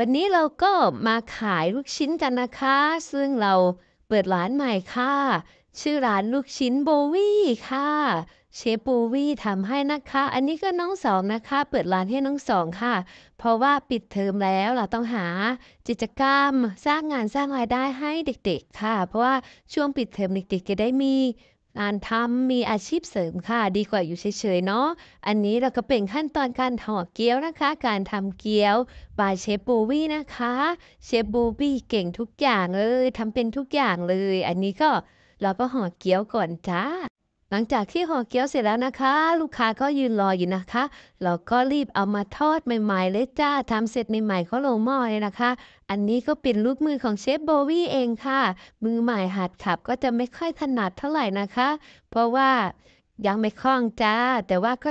วันนี้เราก็มาขายลูกชิ้นกันนะคะซึ่งเราเปิดร้านใหม่ค่ะ ชื่อร้านลูกชิ้นโบวี่ค่ะเชฟโบวี่ทำให้นะคะ อันนี้ก็น้องสองนะคะ เปิดร้านให้น้องสองค่ะ เพราะว่าปิดเทอมแล้วเราต้องหากิจกรรมสร้างงานสร้างรายได้ให้เด็กๆค่ะ เพราะว่าช่วงปิดเทอมเด็กๆจะได้มีงานทำมีอาชีพเสริมค่ะดีกว่าอยู่เฉยๆเนาะ อันนี้เราก็เป็นขั้นตอนการห่อเกี๊ยวนะคะการทำเกี๊ยวบายเชฟบูวี่นะคะเชฟบูวี่เก่งทุกอย่างเลยทำเป็นทุกอย่างเลย อันนี้ก็เราก็ห่อเกี๊ยวก่อนจ้าหลังจากที่ห่อเกี๊ยวเสร็จแล้วนะคะ ลูกค้าก็ยืนรออยู่นะคะ เราก็รีบเอามาทอดใหม่ๆเลยจ้าทำเสร็จใหม่ๆเขาลงหม้อเลยนะคะ อันนี้ก็เป็นลูกมือของเชฟโบวี่เองค่ะมือใหม่หัดขับก็จะไม่ค่อยถนัดเท่าไหร่นะคะ เพราะว่ายังไม่คล่องจ้า แต่ว่าก็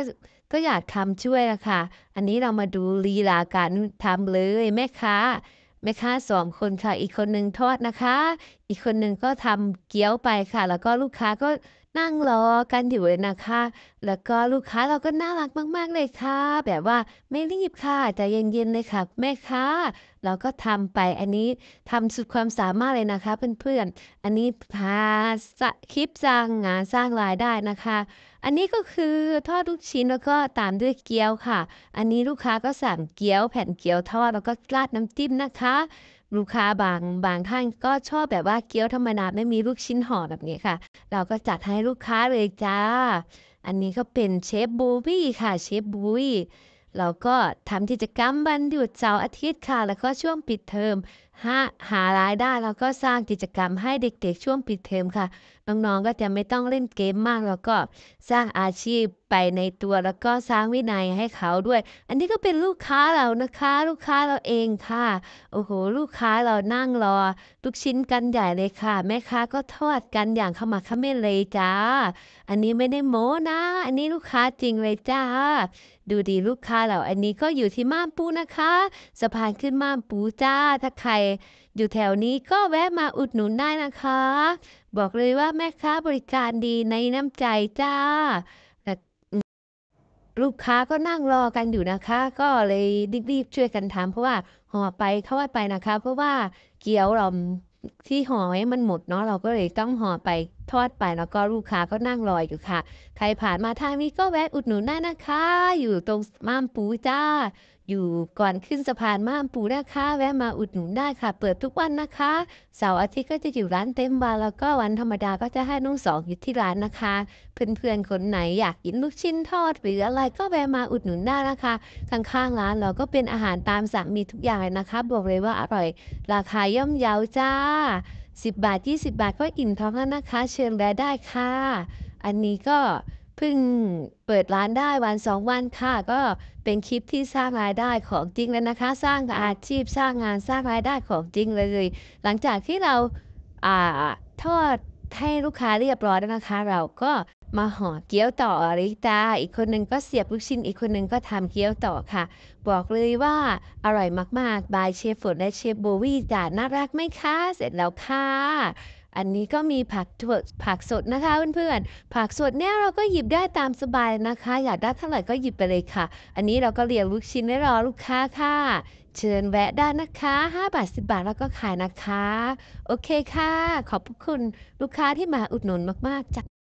ก็อยากทำช่วยละค่ะ อันนี้เรามาดูลีลาการทำเลยแม่ค้าแม่ค้าสองคนค่ะอีกคนหนึ่งทอดนะคะอีกคนหนึ่งก็ทำเกี๊ยวไปค่ะ แล้วก็ลูกค้าก็นั่งรอกันอยู่เลยนะคะ แล้วก็ลูกค้าเราก็น่ารักมากๆเลยค่ะแบบว่าไม่รีบค่ะต่เย็นๆเลยค่ะแม่ค้าเราก็ทำไปอันนี้ทำสุดความสามารถเลยนะคะเพื่อนๆ อันนี้พาคลิปสร้างงานสร้างรายได้นะคะ อันนี้ก็คือทอดลูกชิ้นแล้วก็ตามด้วยเกี๊ยวค่ะ อันนี้ลูกค้าก็สั่งเกี๊ยวแผ่นเกี๊ยวทอด แล้วก็ราดน้ำจิ้มนะคะลูกค้าบางบางท่านก็ชอบแบบว่าเกี๊ยวธรรมดาไม่มีลูกชิ้นห่อ แบบนี้ค่ะ เราก็จัดให้ลูกค้าเลยจ้า อันนี้ก็เป็นเชฟบูบี้ค่ะเชฟบูบี้เราก็ทำกิจกรรมวันหยุดเสาร์อาทิตย์ค่ะ แล้วก็ช่วงปิดเทอมาหารายได้แล้วก็สร้างกิจกรรมให้เด็กๆช่วงปิดเทอมค่ะน้องๆก็จะไม่ต้องเล่นเกมมากแล้วก็สร้างอาชีพไปในตัวแล้วก็สร้างวินัยให้เขาด้วย อันนี้ก็เป็นลูกค้าเรานะคะ ลูกค้าเราเองค่ะ โอ้โหลูกค้าเรานั่งรอทุกชิ้นกันใหญ่เลยค่ะ แม่ค้าก็ทอดกันอย่างขมักขม้นเลยจ้า อันนี้ไม่ได้โม้นะ อันนี้ลูกค้าจริงเลยจ้า ดูดีลูกค้าเราอันนี้ก็อยู่ที่ม่านปูนะคะสะพานขึ้นม่านปูจ้าถ้าใครอยู่แถวนี้ก็แวะมาอุดหนุนได้นะคะ บอกเลยว่าแม่ค้าบริการดีในน้ำใจจ้า ลูกค้าก็นั่งรอกันอยู่นะคะ ก็เลยรีบๆช่วยกันทำเพราะว่าห่อไปเข้าไปนะคะ เพราะว่าเกี๊ยวเราที่ห่อไว้มันหมดเนาะเราก็เลยต้องห่อไปทอดไปแล้วก็ลูกค้าก็นั่งรออยู่ค่ะ ใครผ่านมาทางนี้ก็แวะอุดหนุนได้นะคะ อยู่ตรงม่านปูจ้าอยู่ก่อนขึ้นสะพานม่านปูนะคะแวะมาอุดหนุนได้ค่ะ เปิดทุกวันนะคะเสาร์อาทิตย์ก็จะอยู่ร้านเต็มบาร์แล้วก็วันธรรมดาก็จะให้น้องสองอยู่ที่ร้านนะคะเพื่อนๆคนไหนอยากกินลูกชิ้นทอด หรืออะไรก็แวะมาอุดหนุนได้นะคะข้างๆร้านเราก็เป็นอาหารตามสั่งมีทุกอย่างนะคะบอกเลยว่าอร่อย ราคาย่อมเยาจ้า 10 บาท 20 บาทก็อิ่มท้องแล้วนะคะ เชิญแวะได้ค่ะ อันนี้ก็เพิ่งเปิดร้านได้วันสองวันค่ะก็เป็นคลิปที่สร้างรายได้ของจริงแล้วนะคะ สร้างอาชีพสร้างงานสร้างรายได้ของจริงเลยหลังจากที่เราอ่าทอดให้ลูกค้าเรียบร้อยแล้วนะคะ เราก็มาห่อเกี๊ยวต่ออริตาอีกคนหนึ่งก็เสียบลูกชิ้นอีกคนหนึ่งก็ทำเกี๊ยวต่อค่ะ บอกเลยว่าอร่อยมากๆบายเชฟฝนและเชฟโบวี่จ้าน่ารักไหมคะเสร็จแล้วค่ะอันนี้ก็มีผักผักสดนะคะเพื่อนๆ ผักสดเนี่ยเราก็หยิบได้ตามสบายนะคะ อยากได้เท่าไหร่ก็หยิบไปเลยค่ะ อันนี้เราก็เรียงลูกชิ้นไว้รอลูกค้าค่ะเชิญแวะได้นะคะ5บาท10บาทแล้วก็ขายนะคะ โอเคค่ะ ขอบคุณลูกค้าที่มาอุดหนุนมากๆจ้ะ